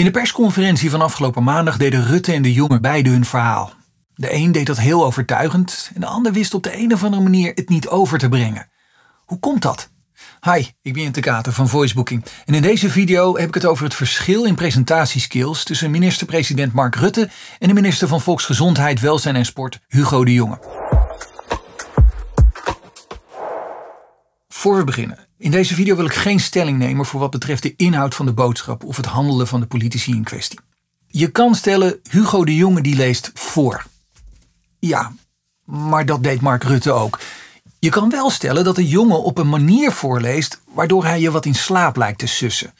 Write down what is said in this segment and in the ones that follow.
In de persconferentie van afgelopen maandag deden Rutte en de jongen beide hun verhaal. De een deed dat heel overtuigend en de ander wist op de een of andere manier het niet over te brengen. Hoe komt dat? Hi, ik ben Jente Kater van Voicebooking en in deze video heb ik het over het verschil in presentatieskills tussen minister-president Mark Rutte en de minister van Volksgezondheid, Welzijn en Sport Hugo de Jonge. Voor we beginnen, in deze video wil ik geen stelling nemen voor wat betreft de inhoud van de boodschap of het handelen van de politici in kwestie. Je kan stellen, Hugo de Jonge die leest voor. Ja, maar dat deed Mark Rutte ook. Je kan wel stellen dat de jongen op een manier voorleest waardoor hij je wat in slaap lijkt te sussen.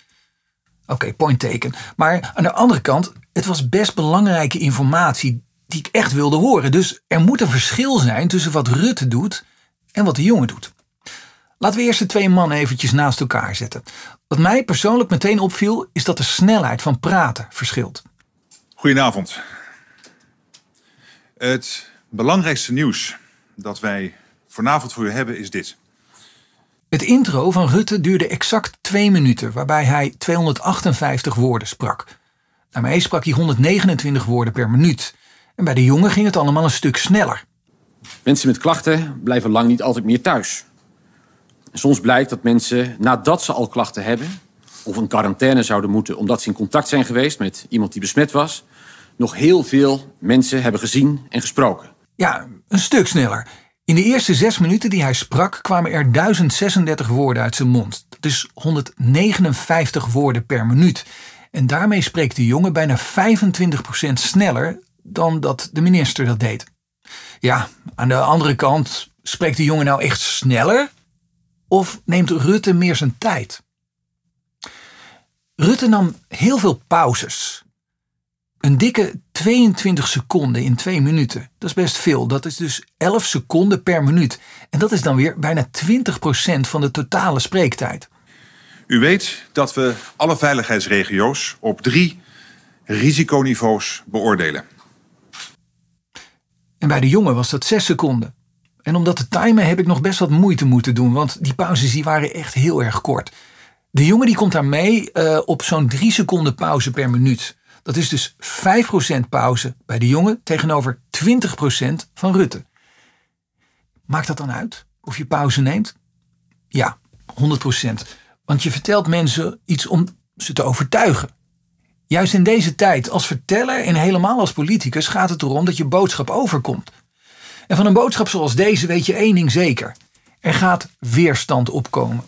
Oké, okay, point taken. Maar aan de andere kant, het was best belangrijke informatie die ik echt wilde horen. Dus er moet een verschil zijn tussen wat Rutte doet en wat de jongen doet. Laten we eerst de twee mannen eventjes naast elkaar zetten. Wat mij persoonlijk meteen opviel, is dat de snelheid van praten verschilt. Goedenavond. Het belangrijkste nieuws dat wij vanavond voor u hebben is dit. Het intro van Rutte duurde exact twee minuten, waarbij hij 258 woorden sprak. Daarmee sprak hij 129 woorden per minuut. En bij de jongen ging het allemaal een stuk sneller. Mensen met klachten blijven lang niet altijd meer thuis. Soms blijkt dat mensen nadat ze al klachten hebben of een quarantaine zouden moeten omdat ze in contact zijn geweest met iemand die besmet was, nog heel veel mensen hebben gezien en gesproken. Ja, een stuk sneller. In de eerste zes minuten die hij sprak kwamen er 1036 woorden uit zijn mond. Dat is 159 woorden per minuut. En daarmee spreekt de jongen bijna 25% sneller dan dat de minister dat deed. Ja, aan de andere kant, spreekt de jongen nou echt sneller? Of neemt Rutte meer zijn tijd? Rutte nam heel veel pauzes. Een dikke 22 seconden in twee minuten. Dat is best veel. Dat is dus 11 seconden per minuut. En dat is dan weer bijna 20% van de totale spreektijd. U weet dat we alle veiligheidsregio's op drie risiconiveaus beoordelen. En bij de jongen was dat 6 seconden. En om dat te timen heb ik nog best wat moeite moeten doen, want die pauzes die waren echt heel erg kort. De jongen die komt daar mee eh, op zo'n drie seconden pauze per minuut. Dat is dus 5% pauze bij de jongen tegenover 20% van Rutte. Maakt dat dan uit of je pauze neemt? Ja, 100%. Want je vertelt mensen iets om ze te overtuigen. Juist in deze tijd, als verteller en helemaal als politicus, gaat het erom dat je boodschap overkomt. En van een boodschap zoals deze weet je één ding zeker. Er gaat weerstand opkomen.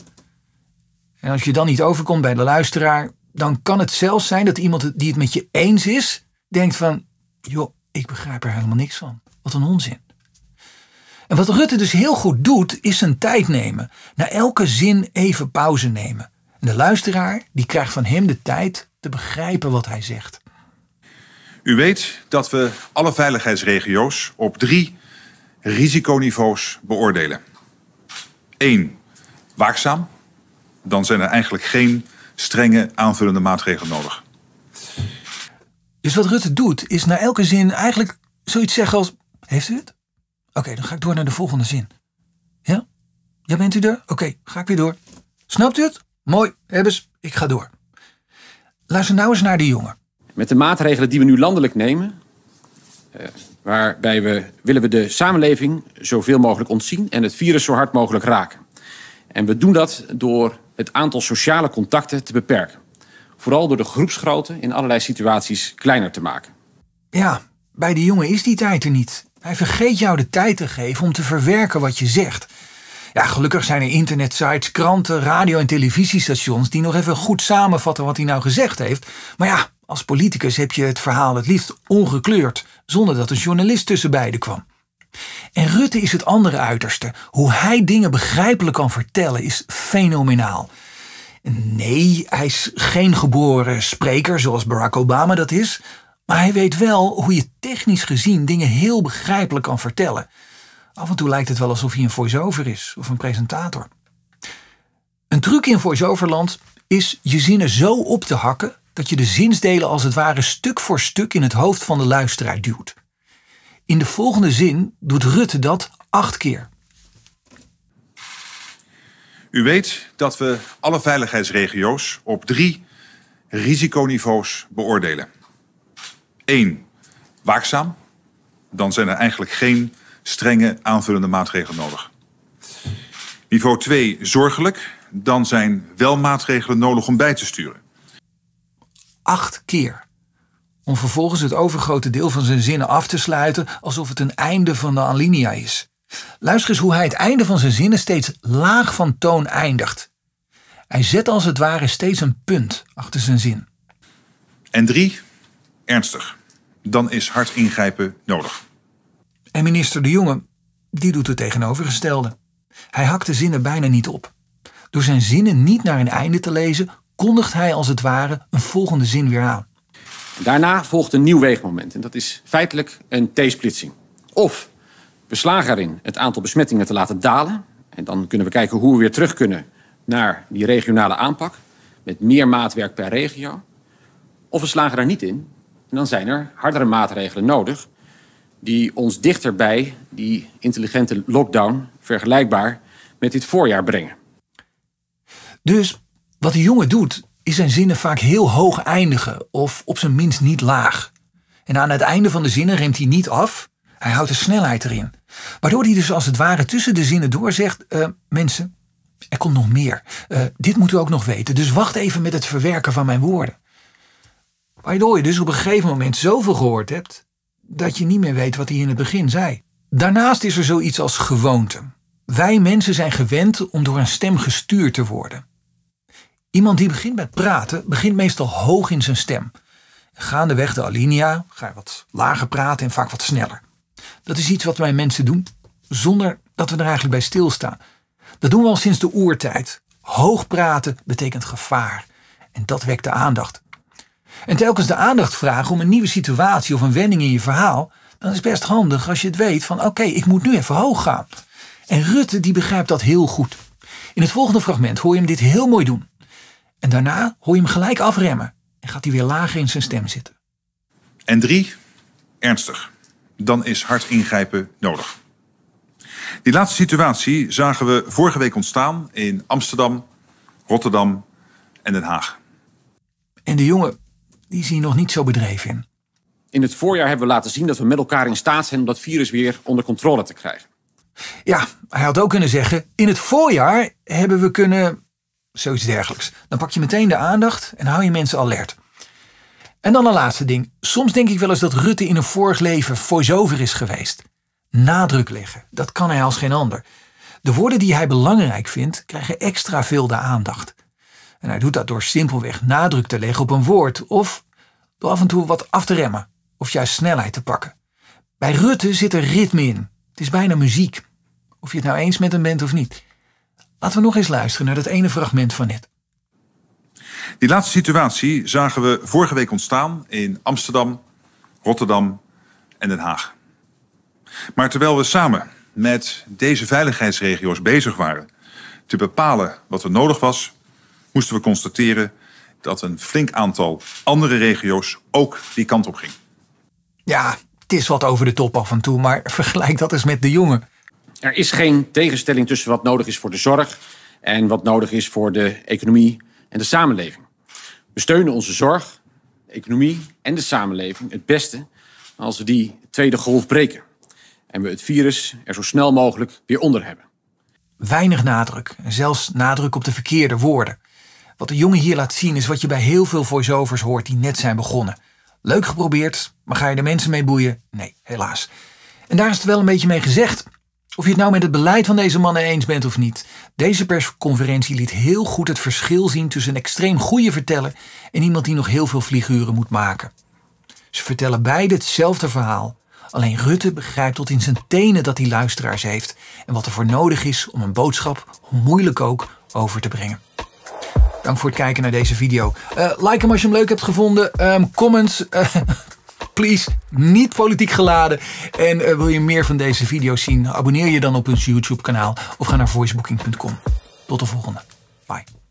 En als je dan niet overkomt bij de luisteraar, dan kan het zelfs zijn dat iemand die het met je eens is, denkt van, joh, ik begrijp er helemaal niks van. Wat een onzin. En wat Rutte dus heel goed doet, is zijn tijd nemen. Na elke zin even pauze nemen. En de luisteraar die krijgt van hem de tijd te begrijpen wat hij zegt. U weet dat we alle veiligheidsregio's op drie risiconiveaus beoordelen. 1. Waakzaam. Dan zijn er eigenlijk geen strenge aanvullende maatregelen nodig. Dus wat Rutte doet, is na elke zin eigenlijk zoiets zeggen als: Heeft u het? Oké, dan ga ik door naar de volgende zin. Ja? Ja, bent u er? Oké, ga ik weer door. Snapt u het? Mooi, ze. ik ga door. Luister nou eens naar die jongen. Met de maatregelen die we nu landelijk nemen, eh, Waarbij we willen we de samenleving zoveel mogelijk ontzien en het virus zo hard mogelijk raken. En we doen dat door het aantal sociale contacten te beperken. Vooral door de groepsgrootte in allerlei situaties kleiner te maken. Ja, bij de jongen is die tijd er niet. Hij vergeet jou de tijd te geven om te verwerken wat je zegt. Ja, gelukkig zijn er internetsites, kranten, radio- en televisiestations die nog even goed samenvatten wat hij nou gezegd heeft. Maar ja, als politicus heb je het verhaal het liefst ongekleurd, zonder dat een journalist tussen beiden kwam. En Rutte is het andere uiterste. Hoe hij dingen begrijpelijk kan vertellen is fenomenaal. Nee, hij is geen geboren spreker zoals Barack Obama dat is, maar hij weet wel hoe je technisch gezien dingen heel begrijpelijk kan vertellen. Af en toe lijkt het wel alsof hij een voice-over is of een presentator. Een truc in voice-overland is je zinnen zo op te hakken dat je de zinsdelen als het ware stuk voor stuk in het hoofd van de luisteraar duwt. In de volgende zin doet Rutte dat acht keer. U weet dat we alle veiligheidsregio's op drie risiconiveaus beoordelen. 1. Waakzaam. Dan zijn er eigenlijk geen strenge aanvullende maatregelen nodig. Niveau 2. Zorgelijk. Dan zijn wel maatregelen nodig om bij te sturen acht keer. Om vervolgens het overgrote deel van zijn zinnen af te sluiten alsof het een einde van de alinea is. Luister eens hoe hij het einde van zijn zinnen steeds laag van toon eindigt. Hij zet als het ware steeds een punt achter zijn zin. En drie, ernstig. Dan is hard ingrijpen nodig. En minister De Jonge, die doet het tegenovergestelde. Hij hakt de zinnen bijna niet op. Door zijn zinnen niet naar een einde te lezen, kondigt hij als het ware een volgende zin weer aan. Daarna volgt een nieuw weegmoment en dat is feitelijk een T-splitsing. Of we slagen erin het aantal besmettingen te laten dalen en dan kunnen we kijken hoe we weer terug kunnen naar die regionale aanpak met meer maatwerk per regio. Of we slagen daar niet in en dan zijn er hardere maatregelen nodig die ons dichter bij die intelligente lockdown vergelijkbaar met dit voorjaar brengen. Dus wat de jongen doet, is zijn zinnen vaak heel hoog eindigen of op zijn minst niet laag. En aan het einde van de zinnen remt hij niet af, hij houdt de snelheid erin. Waardoor hij dus als het ware tussen de zinnen door zegt: eh, Mensen, er komt nog meer. Eh, dit moeten we ook nog weten, dus wacht even met het verwerken van mijn woorden. Waardoor je dus op een gegeven moment zoveel gehoord hebt dat je niet meer weet wat hij in het begin zei. Daarnaast is er zoiets als gewoonte. Wij mensen zijn gewend om door een stem gestuurd te worden. Iemand die begint met praten, begint meestal hoog in zijn stem. Gaandeweg de alinea ga je wat lager praten en vaak wat sneller. Dat is iets wat wij mensen doen, zonder dat we er eigenlijk bij stilstaan. Dat doen we al sinds de oertijd. Hoog praten betekent gevaar. En dat wekt de aandacht. En telkens de aandacht vragen om een nieuwe situatie of een wending in je verhaal, dan is best handig als je het weet van oké, ik moet nu even hoog gaan. En Rutte die begrijpt dat heel goed. In het volgende fragment hoor je hem dit heel mooi doen. En daarna hoor je hem gelijk afremmen en gaat hij weer lager in zijn stem zitten. En drie, ernstig. Dan is hard ingrijpen nodig. Die laatste situatie zagen we vorige week ontstaan in Amsterdam, Rotterdam en Den Haag. En de jongen, die zie nog niet zo bedreven in. In het voorjaar hebben we laten zien dat we met elkaar in staat zijn om dat virus weer onder controle te krijgen. Ja, hij had ook kunnen zeggen: in het voorjaar hebben we kunnen zoiets dergelijks. Dan pak je meteen de aandacht en hou je mensen alert. En dan een laatste ding. Soms denk ik wel eens dat Rutte in een vorig leven voice-over is geweest. Nadruk leggen, dat kan hij als geen ander. De woorden die hij belangrijk vindt, krijgen extra veel de aandacht. En hij doet dat door simpelweg nadruk te leggen op een woord of door af en toe wat af te remmen of juist snelheid te pakken. Bij Rutte zit er ritme in. Het is bijna muziek, of je het nou eens met hem bent of niet. Laten we nog eens luisteren naar dat ene fragment van net. Die laatste situatie zagen we vorige week ontstaan in Amsterdam, Rotterdam en Den Haag. Maar terwijl we samen met deze veiligheidsregio's bezig waren te bepalen wat er nodig was, moesten we constateren dat een flink aantal andere regio's ook die kant op ging. Ja, het is wat over de top af en toe, maar vergelijk dat eens met de jongen er is geen tegenstelling tussen wat nodig is voor de zorg en wat nodig is voor de economie en de samenleving. We steunen onze zorg, de economie en de samenleving het beste als we die tweede golf breken en we het virus er zo snel mogelijk weer onder hebben. Weinig nadruk, zelfs nadruk op de verkeerde woorden. Wat de jongen hier laat zien is wat je bij heel veel voiceovers hoort die net zijn begonnen. Leuk geprobeerd, maar ga je de mensen mee boeien? Nee, helaas. En daar is het wel een beetje mee gezegd. Of je het nou met het beleid van deze mannen eens bent of niet, deze persconferentie liet heel goed het verschil zien tussen een extreem goede verteller en iemand die nog heel veel figuren moet maken. Ze vertellen beide hetzelfde verhaal, alleen Rutte begrijpt tot in zijn tenen dat hij luisteraars heeft en wat er voor nodig is om een boodschap, hoe moeilijk ook, over te brengen. Dank voor het kijken naar deze video. Eh, like hem als je hem leuk hebt gevonden. Ehm, comments. Eh, Please, niet politiek geladen. En eh, wil je meer van deze video's zien? Abonneer je dan op ons YouTube kanaal of ga naar voicebooking.com. Tot de volgende. Bye.